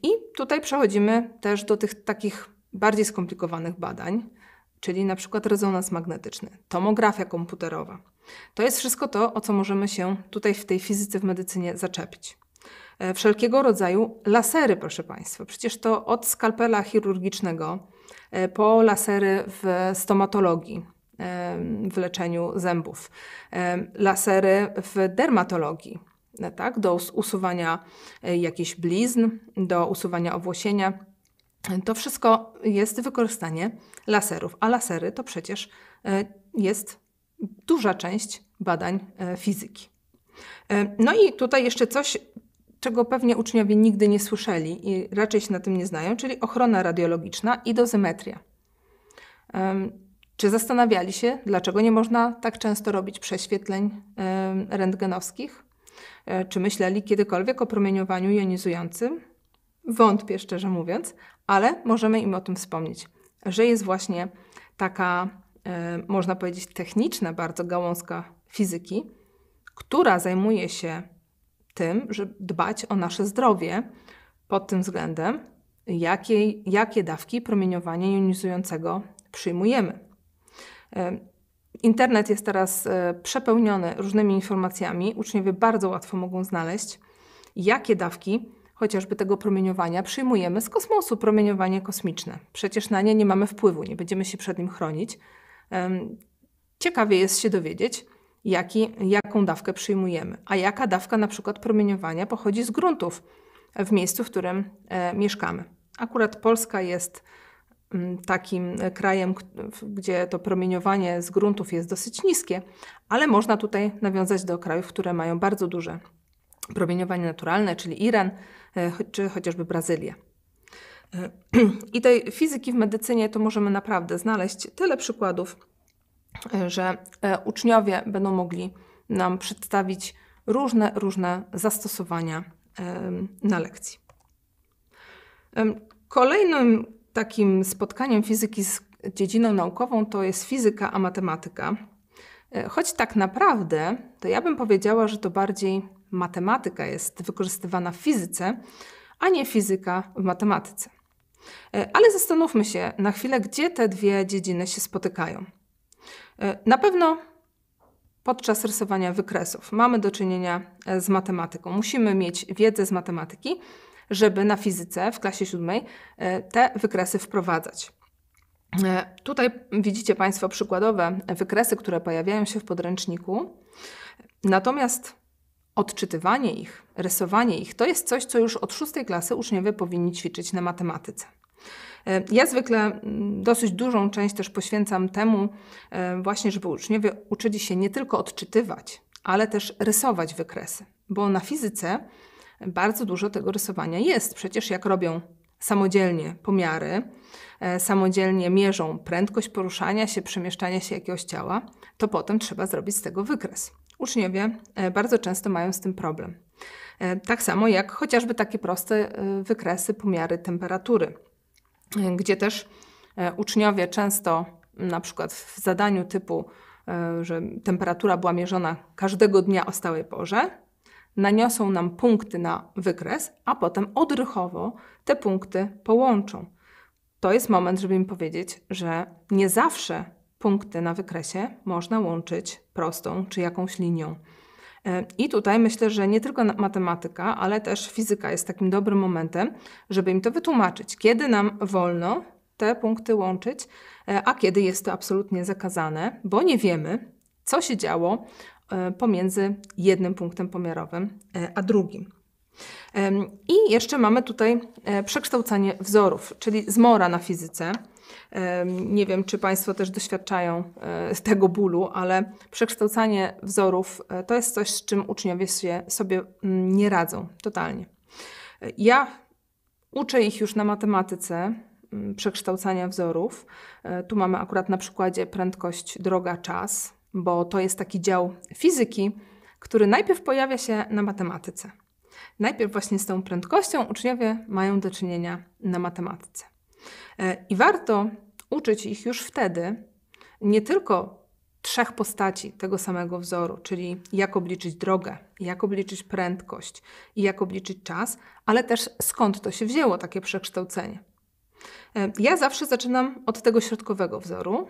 C: I tutaj przechodzimy też do tych takich bardziej skomplikowanych badań, czyli na przykład rezonans magnetyczny, tomografia komputerowa. To jest wszystko to, o co możemy się tutaj w tej fizyce, w medycynie zaczepić. E, wszelkiego rodzaju lasery, proszę Państwa. Przecież to od skalpela chirurgicznego e, po lasery w stomatologii, e, w leczeniu zębów, lasery w dermatologii, tak, do usuwania jakichś blizn, do usuwania owłosienia. To wszystko jest wykorzystanie laserów, a lasery to przecież jest duża część badań fizyki. No i tutaj jeszcze coś, czego pewnie uczniowie nigdy nie słyszeli i raczej się na tym nie znają, czyli ochrona radiologiczna i dozymetria. Czy zastanawiali się, dlaczego nie można tak często robić prześwietleń rentgenowskich? E, czy myśleli kiedykolwiek o promieniowaniu jonizującym? Wątpię, szczerze mówiąc, ale możemy im o tym wspomnieć, że jest właśnie taka, e, można powiedzieć, techniczna bardzo gałązka fizyki, która zajmuje się tym, żeby dbać o nasze zdrowie pod tym względem, jakie, jakie dawki promieniowania jonizującego przyjmujemy. E, internet jest teraz e, przepełniony różnymi informacjami. Uczniowie bardzo łatwo mogą znaleźć, jakie dawki chociażby tego promieniowania przyjmujemy z kosmosu, promieniowanie kosmiczne. Przecież na nie nie mamy wpływu, nie będziemy się przed nim chronić. E, ciekawie jest się dowiedzieć, jaki, jaką dawkę przyjmujemy, a jaka dawka na przykład promieniowania pochodzi z gruntów w miejscu, w którym e, mieszkamy. Akurat Polska jest mm, takim e, krajem, gdzie to promieniowanie z gruntów jest dosyć niskie, ale można tutaj nawiązać do krajów, które mają bardzo duże promieniowanie naturalne, czyli Iran e, czy chociażby Brazylia. I tej fizyki w medycynie to możemy naprawdę znaleźć tyle przykładów, że e, uczniowie będą mogli nam przedstawić różne, różne zastosowania na lekcji. Kolejnym takim spotkaniem fizyki z dziedziną naukową to jest fizyka a matematyka. E, choć tak naprawdę, to ja bym powiedziała, że to bardziej matematyka jest wykorzystywana w fizyce, a nie fizyka w matematyce. E, ale zastanówmy się na chwilę, gdzie te dwie dziedziny się spotykają. E, na pewno podczas rysowania wykresów mamy do czynienia e, z matematyką. Musimy mieć wiedzę z matematyki, żeby na fizyce w klasie siódmej e, te wykresy wprowadzać. Tutaj widzicie Państwo przykładowe wykresy, które pojawiają się w podręczniku. Natomiast odczytywanie ich, rysowanie ich to jest coś, co już od szóstej klasy uczniowie powinni ćwiczyć na matematyce. E, ja zwykle mm, dosyć dużą część też poświęcam temu e, właśnie, żeby uczniowie uczyli się nie tylko odczytywać, ale też rysować wykresy, bo na fizyce bardzo dużo tego rysowania jest. Przecież jak robią samodzielnie pomiary, e, samodzielnie mierzą prędkość poruszania się, przemieszczania się jakiegoś ciała, to potem trzeba zrobić z tego wykres. Uczniowie bardzo często mają z tym problem. Tak samo jak chociażby takie proste wykresy, pomiary temperatury gdzie też e, uczniowie często na przykład w zadaniu typu, e, że temperatura była mierzona każdego dnia o stałej porze, naniosą nam punkty na wykres, a potem odruchowo te punkty połączą. To jest moment, żeby im powiedzieć, że nie zawsze punkty na wykresie można łączyć prostą czy jakąś linią. E, I tutaj myślę, że nie tylko matematyka, ale też fizyka jest takim dobrym momentem, żeby im to wytłumaczyć, kiedy nam wolno te punkty łączyć, e, a kiedy jest to absolutnie zakazane, bo nie wiemy, co się działo e, pomiędzy jednym punktem pomiarowym a drugim. I jeszcze mamy tutaj przekształcanie wzorów, czyli zmora na fizyce nie wiem, czy Państwo też doświadczają e, tego bólu, ale przekształcanie wzorów e, to jest coś, z czym uczniowie się sobie mm, nie radzą totalnie. Ja uczę ich już na matematyce mm, przekształcania wzorów. E, tu mamy akurat na przykładzie prędkość, droga, czas, bo to jest taki dział fizyki, który najpierw pojawia się na matematyce. Najpierw właśnie z tą prędkością uczniowie mają do czynienia na matematyce. E, I warto uczyć ich już wtedy nie tylko trzech postaci tego samego wzoru, czyli jak obliczyć drogę, jak obliczyć prędkość i jak obliczyć czas, ale też skąd to się wzięło, takie przekształcenie. E, ja zawsze zaczynam od tego środkowego wzoru,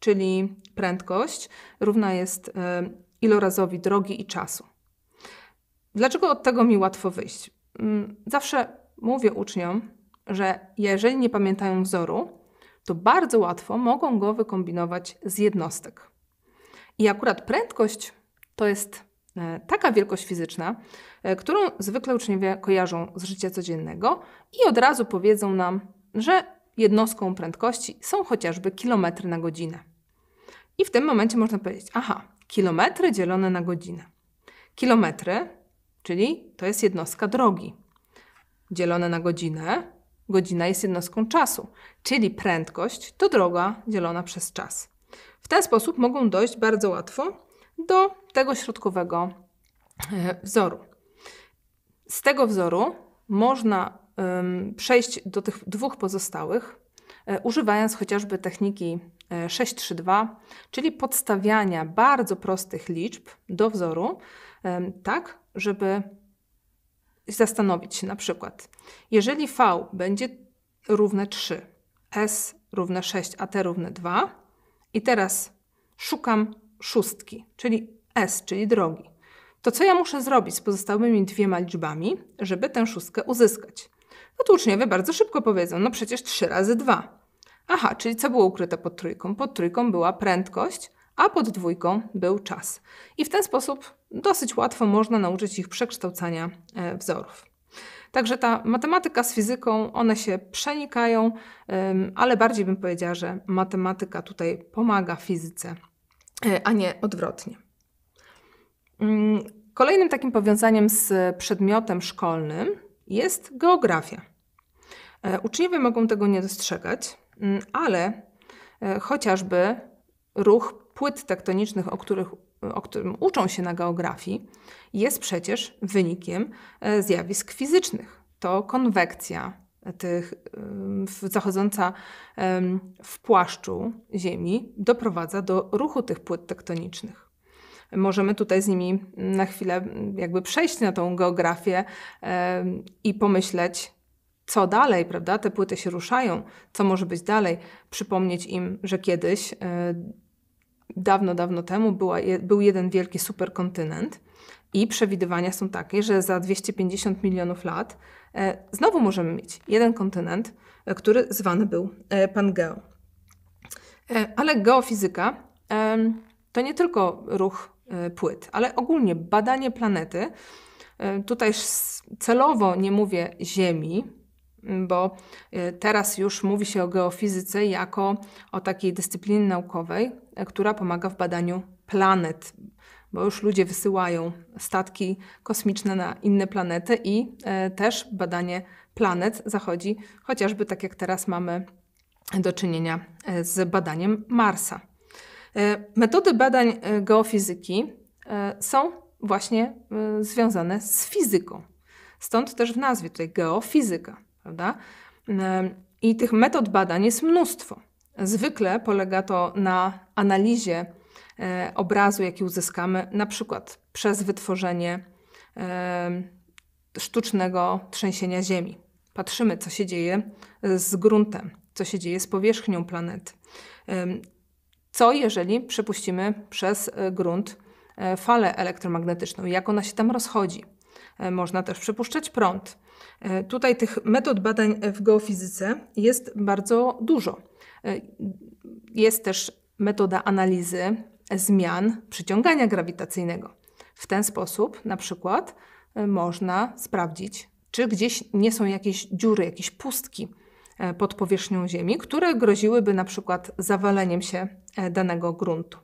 C: czyli prędkość równa jest e, ilorazowi drogi i czasu. Dlaczego od tego mi łatwo wyjść? Mm, zawsze mówię uczniom, że jeżeli nie pamiętają wzoru, to bardzo łatwo mogą go wykombinować z jednostek. I akurat prędkość to jest e, taka wielkość fizyczna, e, którą zwykle uczniowie kojarzą z życia codziennego i od razu powiedzą nam, że jednostką prędkości są chociażby kilometry na godzinę. I w tym momencie można powiedzieć, aha, kilometry dzielone na godzinę. Kilometry, czyli to jest jednostka drogi, dzielone na godzinę, Godzina jest jednostką czasu, czyli prędkość to droga dzielona przez czas. W ten sposób mogą dojść bardzo łatwo do tego środkowego e, wzoru. Z tego wzoru można przejść do tych dwóch pozostałych, e, używając chociażby techniki 632, e, czyli podstawiania bardzo prostych liczb do wzoru, tak żeby zastanowić się na przykład, jeżeli V będzie równe 3, S równe 6, a T równe 2 i teraz szukam szóstki, czyli S, czyli drogi, to co ja muszę zrobić z pozostałymi dwiema liczbami, żeby tę szóstkę uzyskać? No to uczniowie bardzo szybko powiedzą, no przecież 3 razy 2. Aha, czyli co było ukryte pod trójką? Pod trójką była prędkość, a pod dwójką był czas. I w ten sposób dosyć łatwo można nauczyć ich przekształcania e, wzorów. Także ta matematyka z fizyką, one się przenikają, ale bardziej bym powiedziała, że matematyka tutaj pomaga fizyce, e, a nie odwrotnie. Mm, kolejnym takim powiązaniem z przedmiotem szkolnym jest geografia. E, uczniowie mogą tego nie dostrzegać, mm, ale chociażby ruch płyt tektonicznych, o, których, o którym uczą się na geografii, jest przecież wynikiem e, zjawisk fizycznych. To konwekcja tych, zachodząca w płaszczu Ziemi doprowadza do ruchu tych płyt tektonicznych możemy tutaj z nimi mm, na chwilę mm, jakby przejść na tą geografię i pomyśleć, co dalej, prawda? Te płyty się ruszają, co może być dalej. Przypomnieć im, że kiedyś e, dawno, dawno temu była, je, był jeden wielki superkontynent i przewidywania są takie, że za 250 milionów lat e, znowu możemy mieć jeden kontynent, e, który zwany był e, Pangeo. E, ale geofizyka to nie tylko ruch e, płyt, ale ogólnie badanie planety. E, tutaj celowo nie mówię Ziemi, bo teraz już mówi się o geofizyce jako o takiej dyscyplinie naukowej, która pomaga w badaniu planet, bo już ludzie wysyłają statki kosmiczne na inne planety i e, też badanie planet zachodzi, chociażby tak jak teraz mamy do czynienia e, z badaniem Marsa. E, metody badań geofizyki są właśnie związane z fizyką. Stąd też w nazwie tutaj geofizyka, prawda? I tych metod badań jest mnóstwo. Zwykle polega to na analizie e, obrazu, jaki uzyskamy, na przykład przez wytworzenie e, sztucznego trzęsienia Ziemi. Patrzymy, co się dzieje z gruntem, co się dzieje z powierzchnią planety. E, co jeżeli przepuścimy przez grunt falę elektromagnetyczną, jak ona się tam rozchodzi? Można też przypuszczać prąd. Tutaj tych metod badań w geofizyce jest bardzo dużo. E, jest też metoda analizy zmian przyciągania grawitacyjnego. W ten sposób na przykład e, można sprawdzić, czy gdzieś nie są jakieś dziury, jakieś pustki e, pod powierzchnią Ziemi, które groziłyby na przykład zawaleniem się danego gruntu.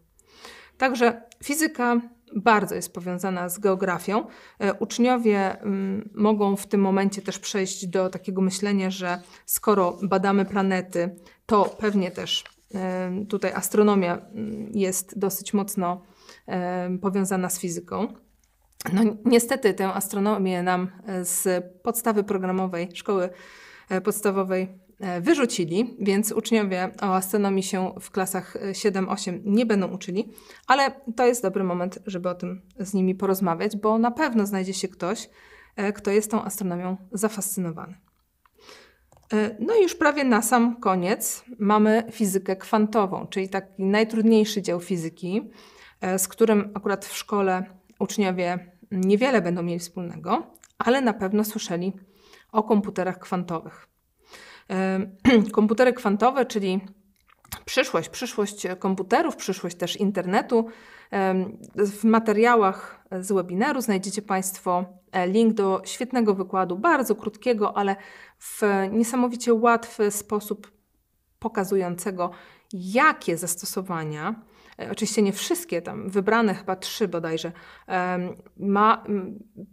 C: Także fizyka bardzo jest powiązana z geografią. E, uczniowie mm, mogą w tym momencie też przejść do takiego myślenia, że skoro badamy planety, to pewnie też e, tutaj astronomia mm, jest dosyć mocno e, powiązana z fizyką. No, niestety tę astronomię nam z podstawy programowej szkoły podstawowej E, wyrzucili, więc uczniowie o astronomii się w klasach 7-8 nie będą uczyli, ale to jest dobry moment, żeby o tym z nimi porozmawiać, bo na pewno znajdzie się ktoś, e, kto jest tą astronomią zafascynowany. E, no i już prawie na sam koniec mamy fizykę kwantową, czyli taki najtrudniejszy dział fizyki, z którym akurat w szkole uczniowie niewiele będą mieli wspólnego, ale na pewno słyszeli o komputerach kwantowych. komputery kwantowe, czyli przyszłość, przyszłość komputerów, przyszłość też internetu. W materiałach z webinaru znajdziecie Państwo e, link do świetnego wykładu, bardzo krótkiego, ale w niesamowicie łatwy sposób pokazującego, jakie zastosowania, e, oczywiście nie wszystkie, tam wybrane chyba trzy bodajże, ma,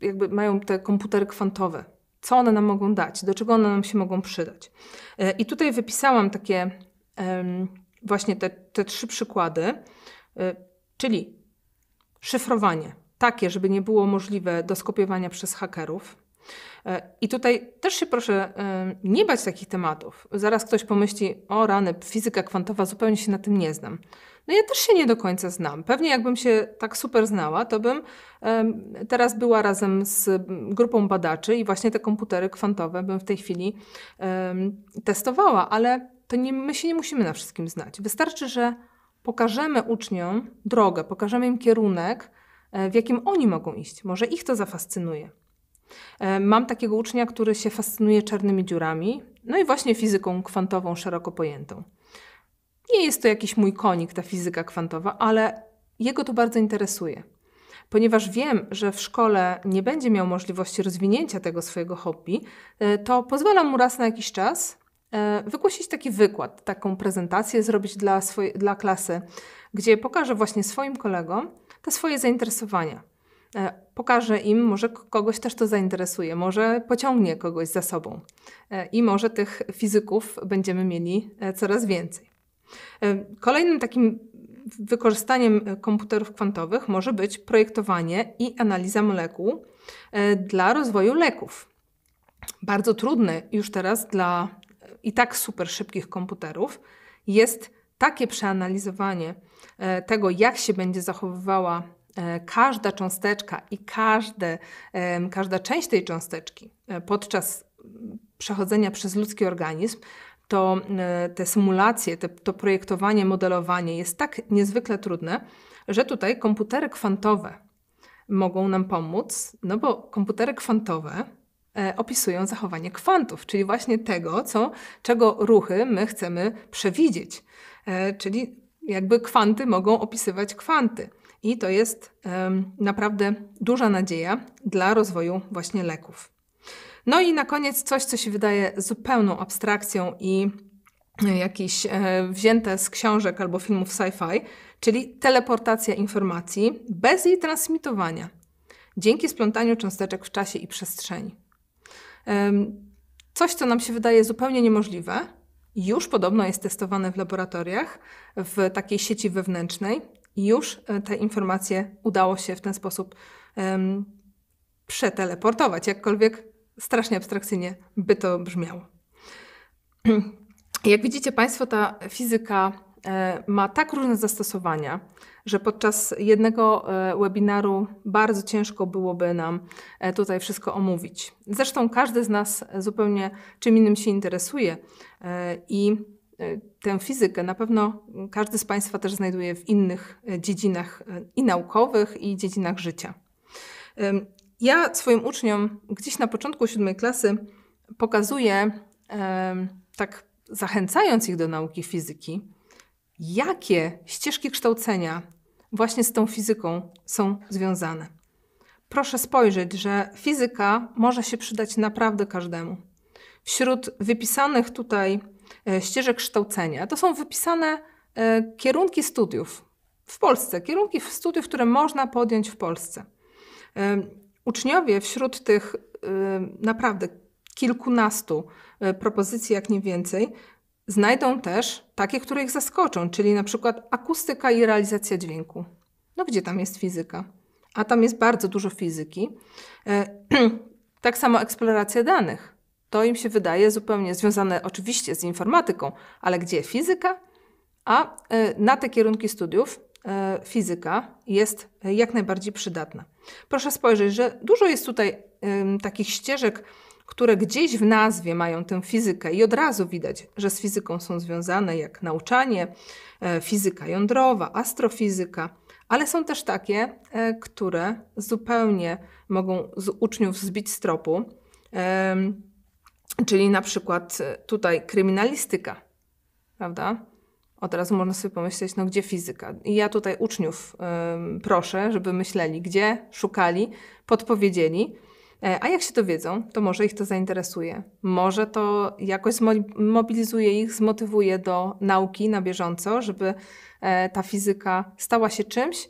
C: jakby mają te komputery kwantowe co one nam mogą dać, do czego one nam się mogą przydać. E, I tutaj wypisałam takie właśnie te, te trzy przykłady, e, czyli szyfrowanie, takie, żeby nie było możliwe do skopiowania przez hakerów, E, I tutaj też się proszę e, nie bać takich tematów. Zaraz ktoś pomyśli, o rany, fizyka kwantowa, zupełnie się na tym nie znam. No ja też się nie do końca znam. Pewnie jakbym się tak super znała, to bym teraz była razem z grupą badaczy i właśnie te komputery kwantowe bym w tej chwili testowała, ale to nie, my się nie musimy na wszystkim znać. Wystarczy, że pokażemy uczniom drogę, pokażemy im kierunek, e, w jakim oni mogą iść. Może ich to zafascynuje. E, mam takiego ucznia, który się fascynuje czarnymi dziurami, no i właśnie fizyką kwantową szeroko pojętą. Nie jest to jakiś mój konik, ta fizyka kwantowa, ale jego to bardzo interesuje. Ponieważ wiem, że w szkole nie będzie miał możliwości rozwinięcia tego swojego hobby, e, to pozwalam mu raz na jakiś czas e, wygłosić taki wykład, taką prezentację zrobić dla, swoje, dla klasy, gdzie pokażę właśnie swoim kolegom te swoje zainteresowania pokaże im, może kogoś też to zainteresuje, może pociągnie kogoś za sobą e, i może tych fizyków będziemy mieli e, coraz więcej. E, kolejnym takim wykorzystaniem komputerów kwantowych może być projektowanie i analiza molekuł dla rozwoju leków. Bardzo trudne już teraz dla i tak super szybkich komputerów jest takie przeanalizowanie tego, jak się będzie zachowywała E, każda cząsteczka i każde, każda część tej cząsteczki e, podczas przechodzenia przez ludzki organizm, to e, te symulacje, te, to projektowanie, modelowanie jest tak niezwykle trudne, że tutaj komputery kwantowe mogą nam pomóc, no bo komputery kwantowe opisują zachowanie kwantów, czyli właśnie tego, co, czego ruchy my chcemy przewidzieć. Czyli jakby kwanty mogą opisywać kwanty. I to jest naprawdę duża nadzieja dla rozwoju właśnie leków. No i na koniec coś, co się wydaje zupełną abstrakcją i e, jakieś e, wzięte z książek albo filmów sci-fi, czyli teleportacja informacji bez jej transmitowania, dzięki splątaniu cząsteczek w czasie i przestrzeni. Coś, co nam się wydaje zupełnie niemożliwe, już podobno jest testowane w laboratoriach, w takiej sieci wewnętrznej już e, te informacje udało się w ten sposób um, przeteleportować, jakkolwiek strasznie abstrakcyjnie by to brzmiało. Jak widzicie Państwo, ta fizyka e, ma tak różne zastosowania, że podczas jednego e, webinaru bardzo ciężko byłoby nam tutaj wszystko omówić. Zresztą każdy z nas zupełnie czym innym się interesuje i E, tę fizykę na pewno każdy z Państwa też znajduje w innych e, dziedzinach e, i naukowych, i dziedzinach życia. Ja swoim uczniom gdzieś na początku siódmej klasy pokazuję, tak zachęcając ich do nauki fizyki, jakie ścieżki kształcenia właśnie z tą fizyką są związane. Proszę spojrzeć, że fizyka może się przydać naprawdę każdemu. Wśród wypisanych tutaj E, ścieżek kształcenia. To są wypisane e, kierunki studiów w Polsce, kierunki studiów, które można podjąć w Polsce. E, uczniowie wśród tych naprawdę kilkunastu propozycji, jak nie więcej, znajdą też takie, które ich zaskoczą, czyli na przykład akustyka i realizacja dźwięku. No gdzie tam jest fizyka? A tam jest bardzo dużo fizyki. Tak samo eksploracja danych. To im się wydaje zupełnie związane oczywiście z informatyką, ale gdzie fizyka? A y, na te kierunki studiów y, fizyka jest y, jak najbardziej przydatna. Proszę spojrzeć, że dużo jest tutaj takich ścieżek, które gdzieś w nazwie mają tę fizykę i od razu widać, że z fizyką są związane jak nauczanie, fizyka jądrowa, astrofizyka, ale są też takie, które zupełnie mogą z uczniów zbić z tropu. Czyli na przykład e, tutaj kryminalistyka, prawda? O teraz można sobie pomyśleć, no gdzie fizyka? I ja tutaj uczniów y, proszę, żeby myśleli, gdzie, szukali, podpowiedzieli. E, a jak się to wiedzą, to może ich to zainteresuje. Może to jakoś mobilizuje ich, zmotywuje do nauki na bieżąco, żeby e, ta fizyka stała się czymś,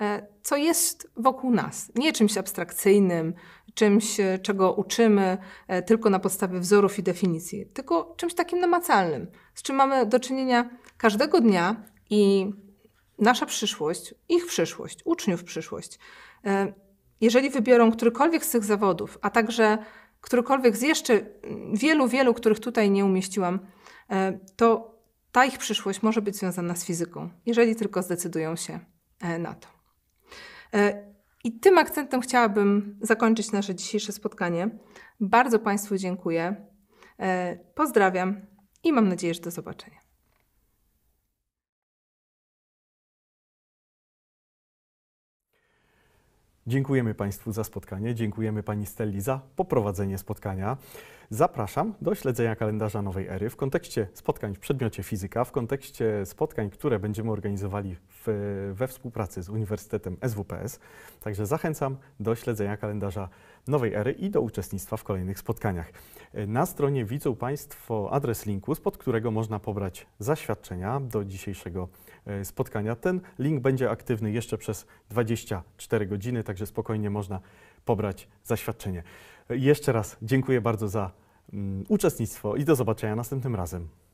C: E, co jest wokół nas. Nie czymś abstrakcyjnym, czymś, e, czego uczymy e, tylko na podstawie wzorów i definicji, tylko czymś takim namacalnym, z czym mamy do czynienia każdego dnia i nasza przyszłość, ich przyszłość, uczniów przyszłość. Jeżeli wybiorą którykolwiek z tych zawodów, a także którykolwiek z jeszcze wielu, wielu, których tutaj nie umieściłam, to ta ich przyszłość może być związana z fizyką, jeżeli tylko zdecydują się na to. E, I tym akcentem chciałabym zakończyć nasze dzisiejsze spotkanie. Bardzo Państwu dziękuję. E, pozdrawiam i mam nadzieję, że do zobaczenia.
B: Dziękujemy Państwu za spotkanie, dziękujemy Pani Stelli za poprowadzenie spotkania. Zapraszam do śledzenia kalendarza nowej ery w kontekście spotkań w przedmiocie fizyka, w kontekście spotkań, które będziemy organizowali w, we współpracy z Uniwersytetem SWPS. Także zachęcam do śledzenia kalendarza nowej ery i do uczestnictwa w kolejnych spotkaniach. Na stronie widzą Państwo adres linku, spod którego można pobrać zaświadczenia do dzisiejszego spotkania E, spotkania. Ten link będzie aktywny jeszcze przez 24 godziny, także spokojnie można pobrać zaświadczenie. E, jeszcze raz dziękuję bardzo za mm, uczestnictwo i do zobaczenia następnym razem.